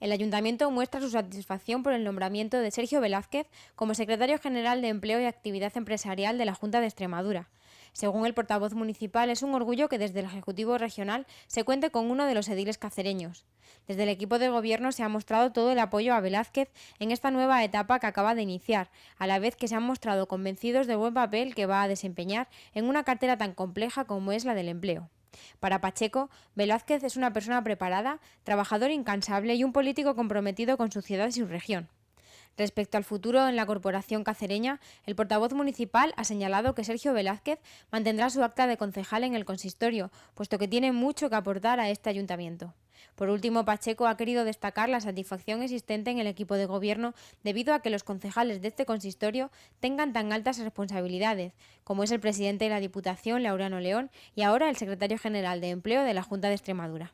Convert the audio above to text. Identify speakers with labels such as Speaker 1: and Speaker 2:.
Speaker 1: El ayuntamiento muestra su satisfacción por el nombramiento de Sergio Velázquez como secretario general de Empleo y Actividad Empresarial de la Junta de Extremadura. Según el portavoz municipal, es un orgullo que desde el Ejecutivo Regional se cuente con uno de los ediles cacereños. Desde el equipo de gobierno se ha mostrado todo el apoyo a Velázquez en esta nueva etapa que acaba de iniciar, a la vez que se han mostrado convencidos del buen papel que va a desempeñar en una cartera tan compleja como es la del empleo. Para Pacheco, Velázquez es una persona preparada, trabajador incansable y un político comprometido con su ciudad y su región. Respecto al futuro en la corporación cacereña, el portavoz municipal ha señalado que Sergio Velázquez mantendrá su acta de concejal en el consistorio, puesto que tiene mucho que aportar a este ayuntamiento. Por último, Pacheco ha querido destacar la satisfacción existente en el equipo de gobierno debido a que los concejales de este consistorio tengan tan altas responsabilidades, como es el presidente de la Diputación, Laureano León, y ahora el secretario general de Empleo de la Junta de Extremadura.